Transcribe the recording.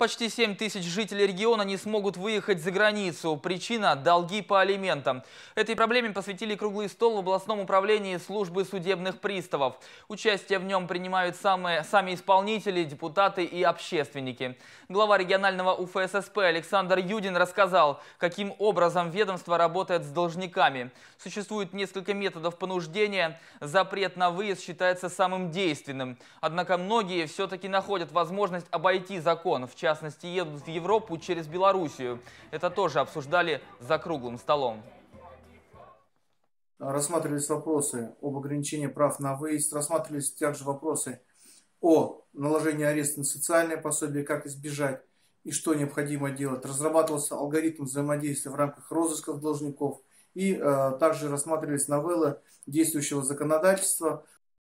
Почти 7 тысяч жителей региона не смогут выехать за границу. Причина – долги по алиментам. Этой проблеме посвятили круглый стол в областном управлении службы судебных приставов. Участие в нем принимают самые, сами исполнители, депутаты и общественники. Глава регионального УФССП Александр Юдин рассказал, каким образом ведомство работает с должниками. Существует несколько методов понуждения. Запрет на выезд считается самым действенным. Однако многие все-таки находят возможность обойти закон. В частности, частности, едут в Европу через Белоруссию. Это тоже обсуждали за круглым столом. Рассматривались вопросы об ограничении прав на выезд, рассматривались также вопросы о наложении ареста на социальное пособие, как избежать и что необходимо делать. Разрабатывался алгоритм взаимодействия в рамках розысков должников – и э, также рассматривались новеллы действующего законодательства